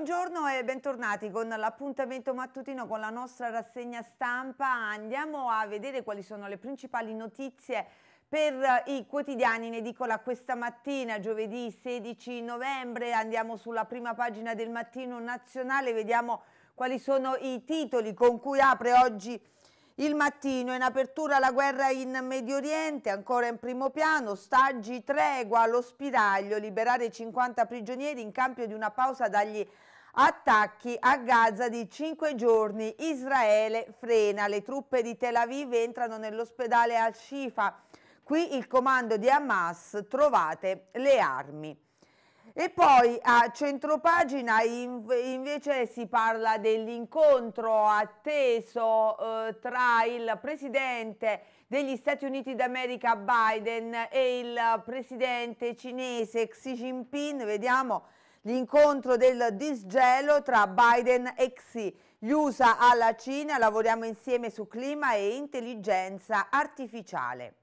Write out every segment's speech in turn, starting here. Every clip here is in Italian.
Buongiorno e bentornati con l'appuntamento mattutino con la nostra rassegna stampa. Andiamo a vedere quali sono le principali notizie per eh, i quotidiani in edicola questa mattina, giovedì 16 novembre. Andiamo sulla prima pagina del mattino nazionale, vediamo quali sono i titoli con cui apre oggi il mattino. In apertura la guerra in Medio Oriente, ancora in primo piano, ostaggi, tregua, lo spiraglio, liberare 50 prigionieri in cambio di una pausa dagli Attacchi a Gaza di 5 giorni. Israele frena. Le truppe di Tel Aviv entrano nell'ospedale Al-Shifa. Qui il comando di Hamas. Trovate le armi. E poi a centropagina invece si parla dell'incontro atteso eh, tra il presidente degli Stati Uniti d'America Biden e il presidente cinese Xi Jinping. Vediamo L'incontro del disgelo tra Biden e Xi. Gli USA alla Cina, lavoriamo insieme su clima e intelligenza artificiale.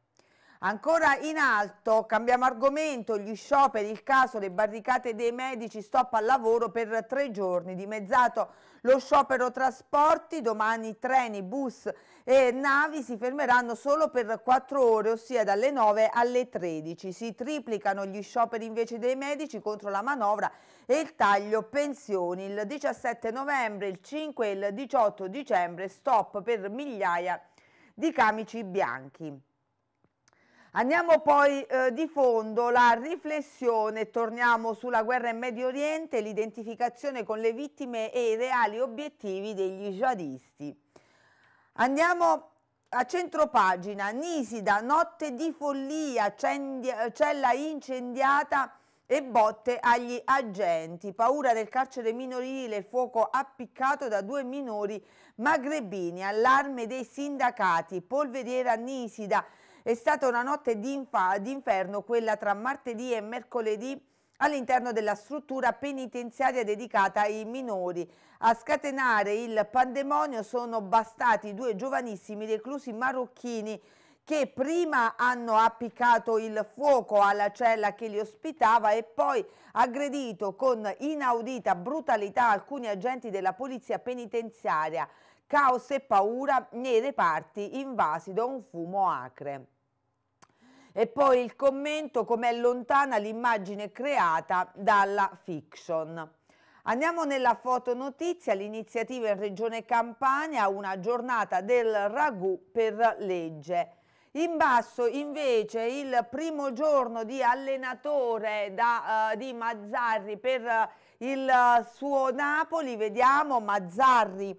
Ancora in alto, cambiamo argomento, gli scioperi, il caso, le barricate dei medici, stop al lavoro per tre giorni, dimezzato lo sciopero trasporti, domani treni, bus e navi si fermeranno solo per quattro ore, ossia dalle 9 alle 13. Si triplicano gli scioperi invece dei medici contro la manovra e il taglio pensioni. Il 17 novembre, il 5 e il 18 dicembre stop per migliaia di camici bianchi. Andiamo poi eh, di fondo la riflessione, torniamo sulla guerra in Medio Oriente, l'identificazione con le vittime e i reali obiettivi degli jihadisti. Andiamo a centropagina, Nisida, notte di follia, cella incendiata e botte agli agenti, paura del carcere minorile, fuoco appiccato da due minori magrebini, allarme dei sindacati, polveriera Nisida, è stata una notte d'inferno quella tra martedì e mercoledì all'interno della struttura penitenziaria dedicata ai minori. A scatenare il pandemonio sono bastati due giovanissimi reclusi marocchini che prima hanno appiccato il fuoco alla cella che li ospitava e poi aggredito con inaudita brutalità alcuni agenti della polizia penitenziaria. Caos e paura nei reparti invasi da un fumo acre. E poi il commento com'è lontana l'immagine creata dalla fiction. Andiamo nella fotonotizia, l'iniziativa in Regione Campania, una giornata del ragù per legge. In basso invece il primo giorno di allenatore da, uh, di Mazzarri per uh, il eh, suo Napoli, vediamo Mazzarri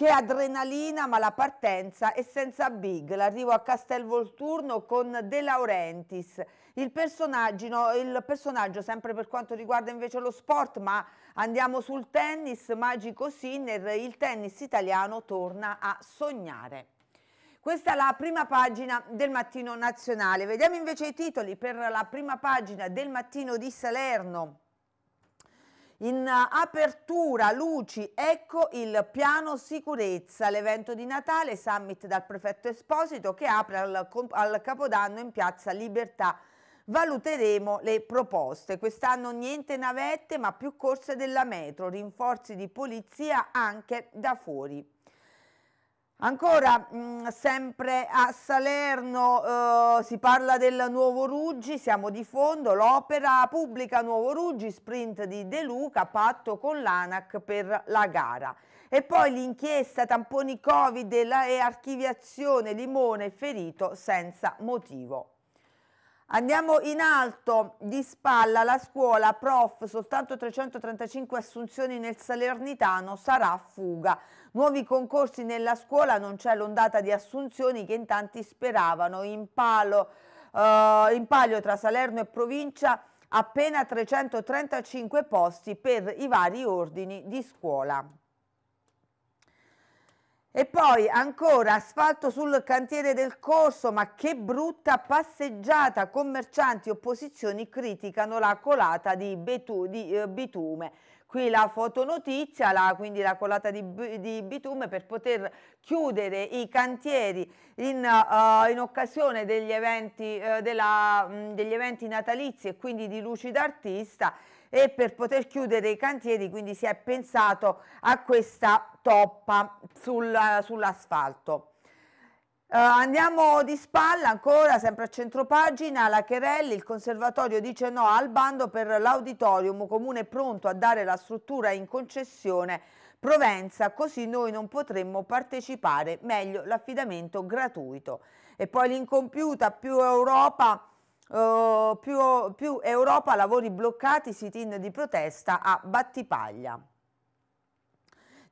che adrenalina, ma la partenza è senza big. L'arrivo a Castelvolturno con De Laurentiis. Il personaggio, no, il personaggio, sempre per quanto riguarda invece lo sport, ma andiamo sul tennis, Magico Sinner, il tennis italiano torna a sognare. Questa è la prima pagina del Mattino Nazionale. Vediamo invece i titoli per la prima pagina del Mattino di Salerno. In apertura, luci, ecco il piano sicurezza, l'evento di Natale, summit dal prefetto Esposito che apre al, al Capodanno in piazza Libertà valuteremo le proposte. Quest'anno niente navette ma più corse della metro, rinforzi di polizia anche da fuori. Ancora, mh, mm, sempre a Salerno eh, si parla del Nuovo Ruggi, siamo di fondo, l'opera pubblica Nuovo Ruggi, sprint di De Luca, patto con l'ANAC per la gara. E poi l'inchiesta tamponi Covid e archiviazione Limone ferito senza motivo. Andiamo in alto, di spalla la scuola, prof, soltanto 335 assunzioni nel Salernitano, sarà fuga. Nuovi concorsi nella scuola, non c'è l'ondata di assunzioni che in tanti speravano. In, palo, eh, in palio tra Salerno e provincia appena 335 posti per i vari ordini di scuola. E poi ancora asfalto sul cantiere del corso, ma che brutta passeggiata, commercianti e opposizioni criticano la colata di, betu, di eh, bitume qui la fotonotizia, la, quindi la colata di, di, bitume per poter chiudere i cantieri in, uh, in occasione degli eventi, uh, della, mh, mm, degli eventi natalizi e quindi di Lucida Artista e per poter chiudere i cantieri quindi si è pensato a questa toppa sul, uh, sull'asfalto. Uh, andiamo di spalla ancora, sempre a centropagina, la Cherelli, il conservatorio dice no al bando per l'auditorium, comune pronto a dare la struttura in concessione Provenza, così noi non potremmo partecipare, meglio l'affidamento gratuito. E poi l'incompiuta più Europa, uh, più, più Europa, lavori bloccati, sit-in di protesta a Battipaglia.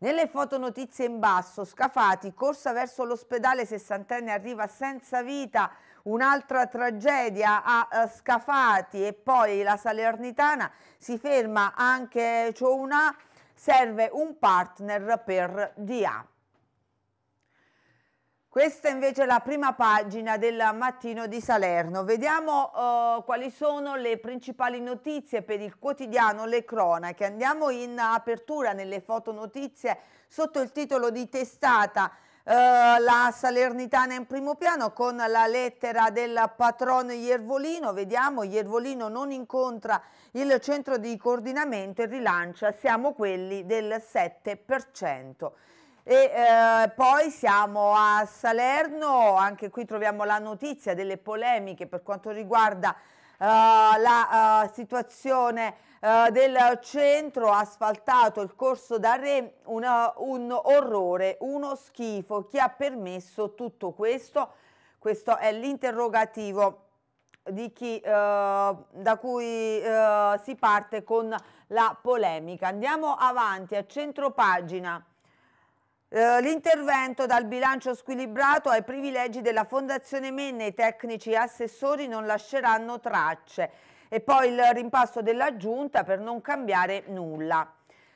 Nelle fotonotizie in basso, Scafati, corsa verso l'ospedale, sessantenne arriva senza vita, un'altra tragedia a eh, Scafati e poi la Salernitana si ferma anche c'è Ciuna, serve un partner per DA. Questa invece è la prima pagina del mattino di Salerno. Vediamo eh, quali sono le principali notizie per il quotidiano Le Cronache. Andiamo in apertura nelle fotonotizie sotto il titolo di testata. Eh, la Salernitana in primo piano con la lettera del patrone Iervolino. Vediamo, Iervolino non incontra il centro di coordinamento e rilancia siamo quelli del 7%. E eh, poi siamo a Salerno, anche qui troviamo la notizia delle polemiche per quanto riguarda Uh, la uh, situazione uh, del centro asfaltato, il corso da Re, una, un orrore, uno schifo. Chi ha permesso tutto questo? Questo è l'interrogativo di chi, da cui si parte con la polemica. Andiamo avanti a centro pagina. Eh, l'intervento dal bilancio squilibrato ai privilegi della Fondazione Menne, i tecnici assessori non lasceranno tracce e poi il rimpasto della Giunta per non cambiare nulla.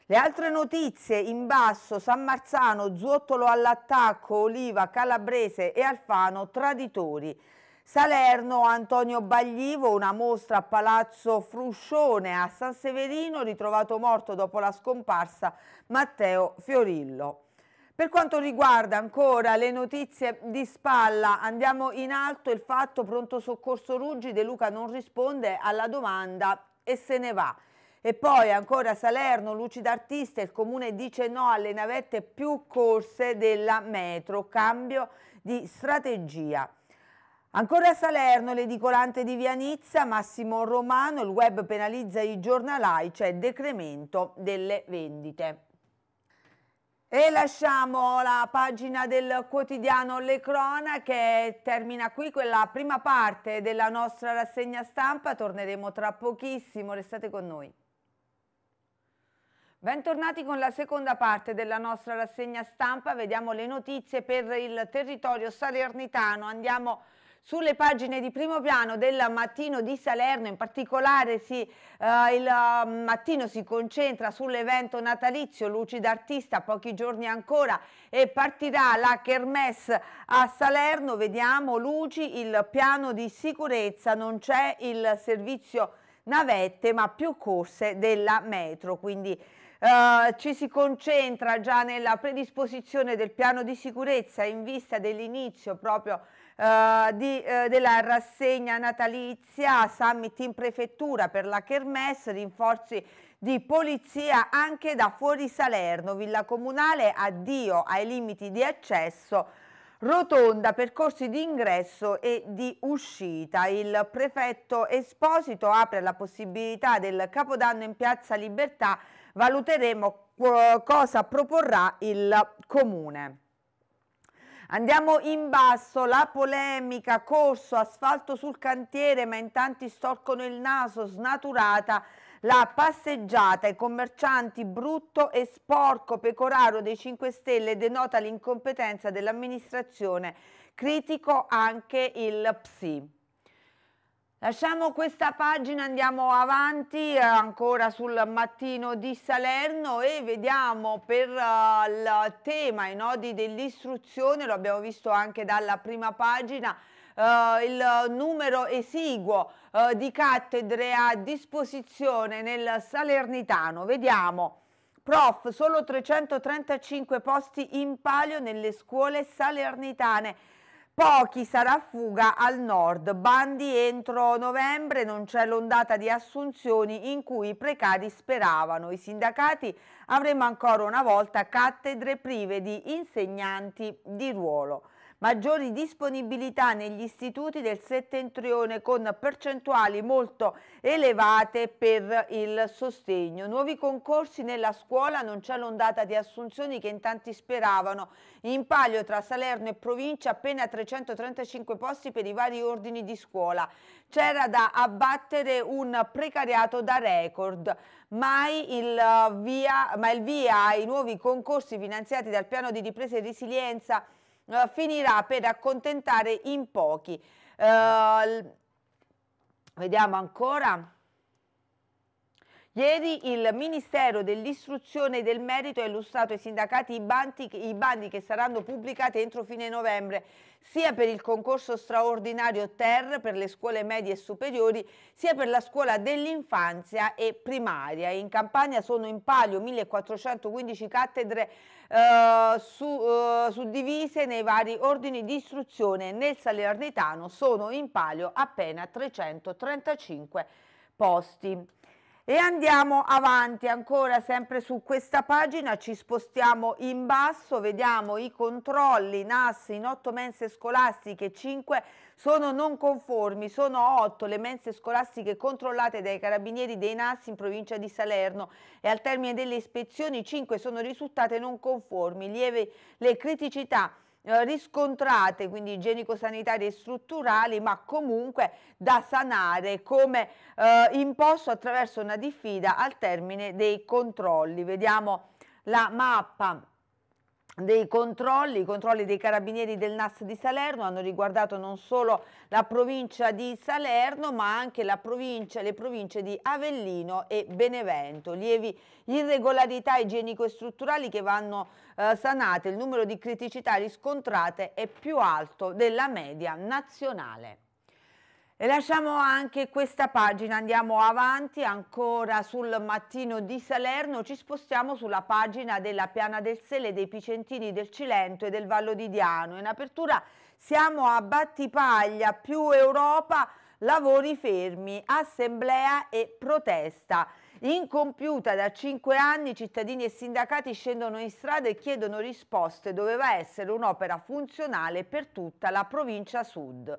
Le altre notizie in basso, San Marzano, Zuottolo all'attacco, Oliva, Calabrese e Alfano, traditori. Salerno, Antonio Baglivo, una mostra a Palazzo Fruscione a San Severino, ritrovato morto dopo la scomparsa Matteo Fiorillo. Per quanto riguarda ancora le notizie di spalla, andiamo in alto il fatto pronto soccorso Ruggi, De Luca non risponde alla domanda e se ne va. E poi ancora Salerno, Lucida Artista, il comune dice no alle navette più corse della metro, cambio di strategia. Ancora Salerno, l'edicolante di Via Nizza, Massimo Romano, il web penalizza i giornalai, c'è cioè decremento delle vendite. E lasciamo la pagina del quotidiano Le Cronache, termina qui quella prima parte della nostra rassegna stampa, torneremo tra pochissimo, restate con noi. Bentornati con la seconda parte della nostra rassegna stampa, vediamo le notizie per il territorio salernitano, andiamo a sulle pagine di primo piano del mattino di Salerno, in particolare si, eh, il um, mattino si concentra sull'evento natalizio Luci d'Artista, pochi giorni ancora e partirà la Kermesse a Salerno, vediamo Luci, il piano di sicurezza, non c'è il servizio navette ma più corse della metro, quindi eh, ci si concentra già nella predisposizione del piano di sicurezza in vista dell'inizio proprio eh, di, eh, della rassegna natalizia, summit in prefettura per la Kermesse, rinforzi di polizia anche da fuori Salerno, Villa Comunale, addio ai limiti di accesso rotonda, percorsi di ingresso e di uscita. Il prefetto Esposito apre la possibilità del Capodanno in Piazza Libertà, valuteremo eh, cosa proporrà il Comune. Andiamo in basso, la polemica, corso, asfalto sul cantiere, ma in tanti storcono il naso, snaturata la passeggiata ai commercianti brutto e sporco pecoraro dei 5 Stelle denota l'incompetenza dell'amministrazione, critico anche il PSI. Lasciamo questa pagina, andiamo avanti eh, ancora sul mattino di Salerno e vediamo per eh, il tema i nodi dell'istruzione, lo abbiamo visto anche dalla prima pagina, Uh, il numero esiguo uh, di cattedre a disposizione nel Salernitano. Vediamo. Prof, solo 335 posti in palio nelle scuole salernitane. Pochi sarà fuga al nord, bandi entro novembre, non c'è l'ondata di assunzioni in cui i precari speravano. I sindacati avremo ancora una volta cattedre prive di insegnanti di ruolo maggiori disponibilità negli istituti del settentrione con percentuali molto elevate per il sostegno. Nuovi concorsi nella scuola, non c'è l'ondata di assunzioni che in tanti speravano. In palio tra Salerno e provincia appena 335 posti per i vari ordini di scuola. C'era da abbattere un precariato da record. Mai il eh, via, ma il via ai nuovi concorsi finanziati dal piano di ripresa e resilienza eh, finirà per accontentare in pochi. Eh, vediamo ancora. Ieri il Ministero dell'Istruzione e del Merito ha illustrato ai sindacati i bandi, i bandi che saranno pubblicati entro fine novembre, sia per il concorso straordinario TER per le scuole medie e superiori, sia per la scuola dell'infanzia e primaria. In Campania sono in palio 1415 cattedre eh, su, eh, suddivise nei vari ordini di istruzione. Nel Salernitano sono in palio appena 335 posti. E andiamo avanti ancora sempre su questa pagina, ci spostiamo in basso, vediamo i controlli NAS in otto mense scolastiche, 5 sono non conformi, sono otto le mense scolastiche controllate dai carabinieri dei NAS in provincia di Salerno e al termine delle ispezioni 5 sono risultate non conformi, lieve le criticità eh, riscontrate, quindi igienico-sanitarie e strutturali, ma comunque da sanare come eh, imposto attraverso una diffida al termine dei controlli. Vediamo la mappa dei controlli, i controlli dei carabinieri del NAS di Salerno hanno riguardato non solo la provincia di Salerno ma anche provincia, le province di Avellino e Benevento. Lievi irregolarità igienico-strutturali che vanno eh, sanate, il numero di criticità riscontrate è più alto della media nazionale. E lasciamo anche questa pagina, andiamo avanti ancora sul mattino di Salerno, ci spostiamo sulla pagina della Piana del Sele, dei Picentini, del Cilento e del Vallo di Diano. In apertura siamo a Battipaglia, più Europa, lavori fermi, assemblea e protesta. Incompiuta da cinque anni, cittadini e sindacati scendono in strada e chiedono risposte. Doveva essere un'opera funzionale per tutta la provincia sud.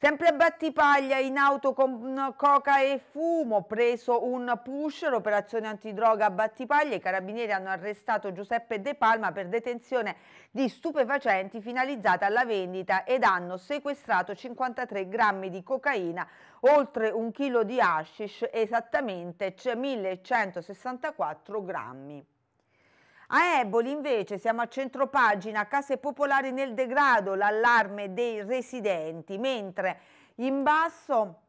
Sempre a Battipaglia in auto con coca e fumo, preso un push, l'operazione antidroga a Battipaglia, i carabinieri hanno arrestato Giuseppe De Palma per detenzione di stupefacenti finalizzata alla vendita ed hanno sequestrato 53 grammi di cocaina, oltre un chilo di hashish, esattamente 1164 grammi. A Eboli invece siamo a centropagina, case popolari nel degrado, l'allarme dei residenti, mentre in basso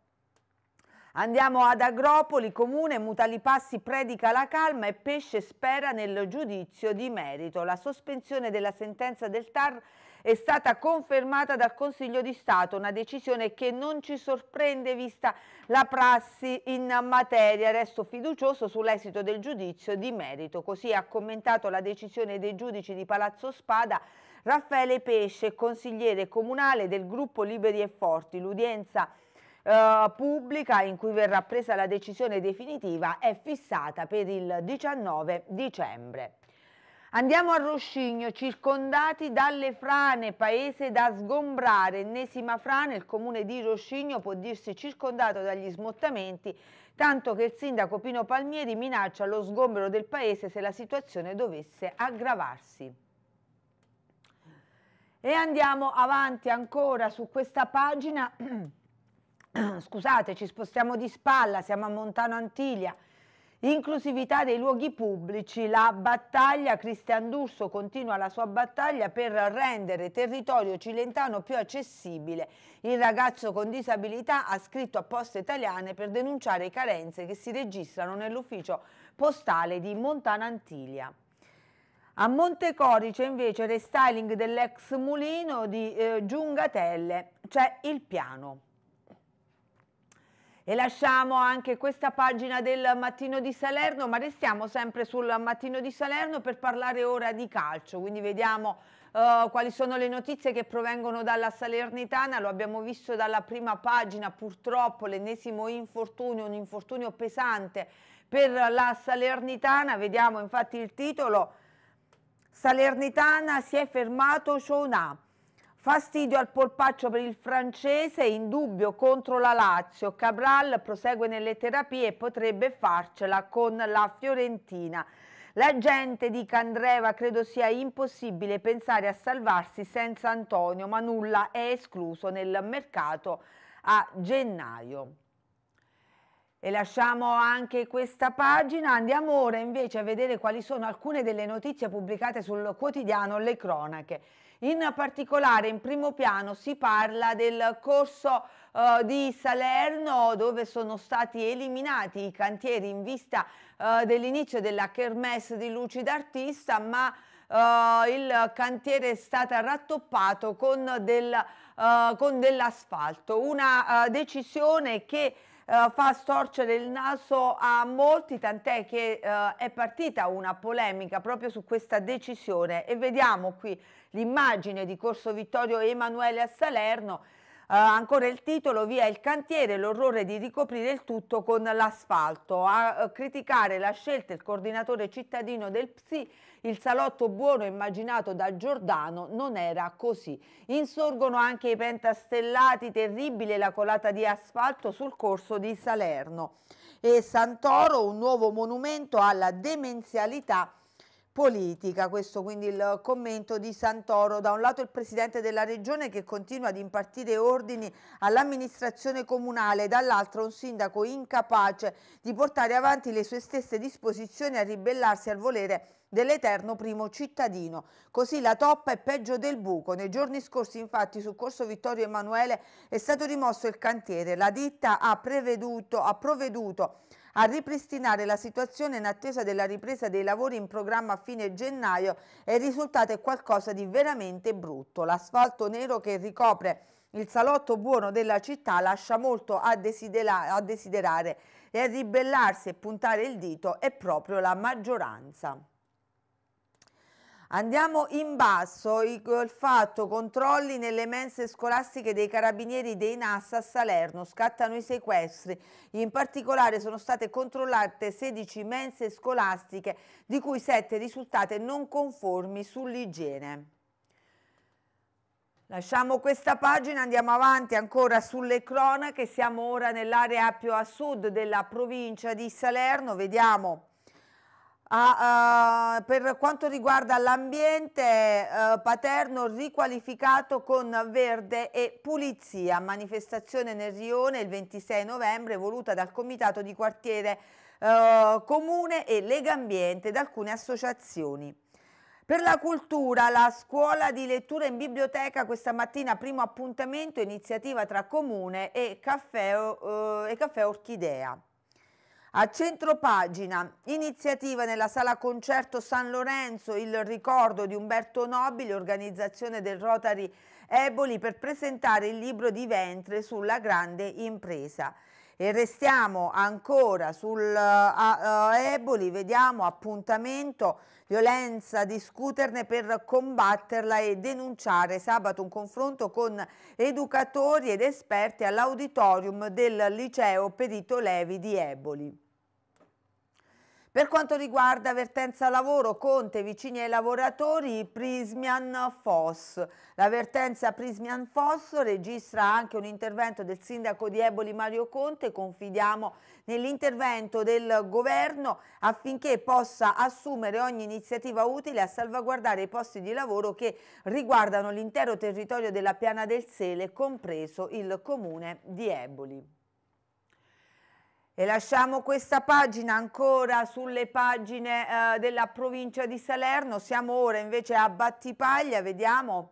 andiamo ad Agropoli, comune, Mutalipassi predica la calma e Pesce spera nel giudizio di merito. La sospensione della sentenza del TAR è stata confermata dal Consiglio di Stato una decisione che non ci sorprende vista la prassi in materia. Resto fiducioso sull'esito del giudizio di merito. Così ha commentato la decisione dei giudici di Palazzo Spada Raffaele Pesce, consigliere comunale del gruppo Liberi e Forti. L'udienza eh, pubblica in cui verrà presa la decisione definitiva è fissata per il 19 dicembre. Andiamo a Roscigno, circondati dalle frane, paese da sgombrare, ennesima frana, il comune di Roscigno può dirsi circondato dagli smottamenti, tanto che il sindaco Pino Palmieri minaccia lo sgombero del paese se la situazione dovesse aggravarsi. E andiamo avanti ancora su questa pagina, scusate ci spostiamo di spalla, siamo a Montano Antiglia, Inclusività dei luoghi pubblici, la battaglia, Cristian D'Urso continua la sua battaglia per rendere territorio cilentano più accessibile. Il ragazzo con disabilità ha scritto a Poste Italiane per denunciare i carenze che si registrano nell'ufficio postale di Montana Antilia. A Montecorice invece restyling dell'ex mulino di eh, Giungatelle c'è il piano. E lasciamo anche questa pagina del Mattino di Salerno, ma restiamo sempre sul Mattino di Salerno per parlare ora di calcio, quindi vediamo Uh, quali sono le notizie che provengono dalla Salernitana, lo abbiamo visto dalla prima pagina, purtroppo l'ennesimo infortunio, un infortunio pesante per la Salernitana, vediamo infatti il titolo, Salernitana si è fermato Shona. Fastidio al polpaccio per il francese, in dubbio contro la Lazio. Cabral prosegue nelle terapie e potrebbe farcela con la Fiorentina. La gente di Candreva credo sia impossibile pensare a salvarsi senza Antonio, ma nulla è escluso nel mercato a gennaio. E lasciamo anche questa pagina, andiamo ora invece a vedere quali sono alcune delle notizie pubblicate sul quotidiano Le Cronache. In particolare in primo piano si parla del corso eh, di Salerno dove sono stati eliminati i cantieri in vista eh, dell'inizio della Kermesse di Luci d'Artista ma Uh, il cantiere è stato rattoppato con, del, uh, con dell'asfalto, una uh, decisione che eh, fa storcere il naso a molti, tant'è che eh, è partita una polemica proprio su questa decisione e vediamo qui l'immagine di Corso Vittorio Emanuele a Salerno eh, ancora il titolo, via il cantiere, l'orrore di ricoprire il tutto con l'asfalto. A eh, criticare la scelta il coordinatore cittadino del PSI, il salotto buono immaginato da Giordano non era così. Insorgono anche i pentastellati, terribile la colata di asfalto sul corso di Salerno. E Santoro, un nuovo monumento alla demenzialità politica. Questo quindi il commento di Santoro. Da un lato il presidente della regione che continua ad impartire ordini all'amministrazione comunale, dall'altro un sindaco incapace di portare avanti le sue stesse disposizioni a ribellarsi al volere dell'eterno primo cittadino. Così la toppa è peggio del buco. Nei giorni scorsi infatti su Corso Vittorio Emanuele è stato rimosso il cantiere. La ditta ha, ha provveduto a ripristinare la situazione in attesa della ripresa dei lavori in programma a fine gennaio e il risultato è qualcosa di veramente brutto. L'asfalto nero che ricopre il salotto buono della città lascia molto a, desidera a desiderare e a ribellarsi e puntare il dito è proprio la maggioranza. Andiamo in basso, il fatto controlli nelle mense scolastiche dei carabinieri dei NAS a Salerno, scattano i sequestri. In particolare sono state controllate 16 mense scolastiche, di cui 7 risultate non conformi sull'igiene. Lasciamo questa pagina, andiamo avanti ancora sulle cronache, siamo ora nell'area più a sud della provincia di Salerno, vediamo Ah, uh, per quanto riguarda l'ambiente, uh, Paterno riqualificato con verde e pulizia, manifestazione nel Rione il 26 novembre voluta dal Comitato di Quartiere uh, Comune e Lega Ambiente da alcune associazioni. Per la cultura, la scuola di lettura in biblioteca questa mattina, primo appuntamento, iniziativa tra Comune e Caffè, e caffè Orchidea. A centropagina, iniziativa nella sala concerto San Lorenzo, il ricordo di Umberto Nobili, organizzazione del Rotary Eboli per presentare il libro di Ventre sulla grande impresa. E restiamo ancora sul uh, uh, Eboli, vediamo appuntamento violenza, discuterne per combatterla e denunciare sabato un confronto con educatori ed esperti all'auditorium del liceo Perito Levi di Eboli. Per quanto riguarda vertenza lavoro, Conte vicini ai lavoratori, Prismian Foss. La vertenza Prismian Foss registra anche un intervento del sindaco di Eboli Mario Conte, confidiamo nell'intervento del governo affinché possa assumere ogni iniziativa utile a salvaguardare i posti di lavoro che riguardano l'intero territorio della Piana del Sele, compreso il comune di Eboli. E lasciamo questa pagina ancora sulle pagine eh, della provincia di Salerno, siamo ora invece a Battipaglia, vediamo.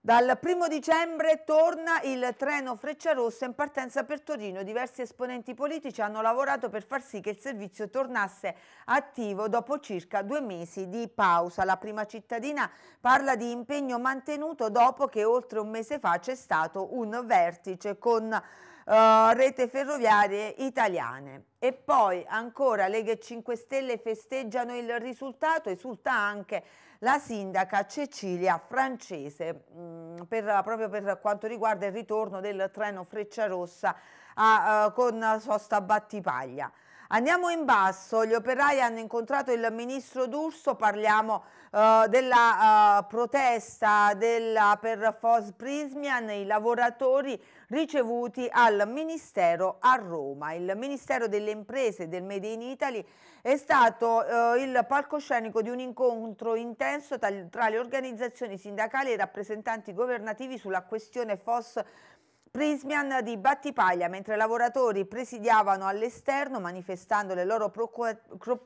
Dal primo dicembre torna il treno Frecciarossa in partenza per Torino. Diversi esponenti politici hanno lavorato per far sì che il servizio tornasse attivo dopo circa due mesi di pausa. La prima cittadina parla di impegno mantenuto dopo che oltre un mese fa c'è stato un vertice con eh, rete ferroviarie italiane. E poi ancora Leghe 5 Stelle festeggiano il risultato, esulta anche la sindaca Cecilia Francese, mh, mm, per, proprio per quanto riguarda il ritorno del treno Frecciarossa a, uh, con sosta Battipaglia. Andiamo in basso, gli operai hanno incontrato il ministro D'Urso, parliamo eh, della eh, protesta della, per Fos Prismian, i lavoratori ricevuti al Ministero a Roma. Il Ministero delle Imprese e del Made in Italy è stato eh, il palcoscenico di un incontro intenso tra, tra le organizzazioni sindacali e i rappresentanti governativi sulla questione Fos Prismian Prismian di Battipaglia, mentre i lavoratori presidiavano all'esterno manifestando le loro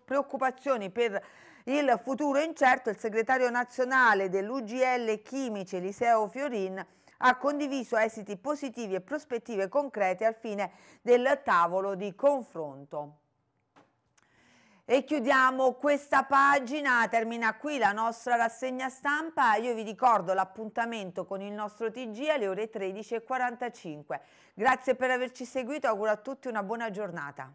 preoccupazioni per il futuro incerto, il segretario nazionale dell'UGL Chimici Eliseo Fiorin ha condiviso esiti positivi e prospettive concrete al fine del tavolo di confronto. E chiudiamo questa pagina, termina qui la nostra rassegna stampa, io vi ricordo l'appuntamento con il nostro TG alle ore 13.45. Grazie per averci seguito, auguro a tutti una buona giornata.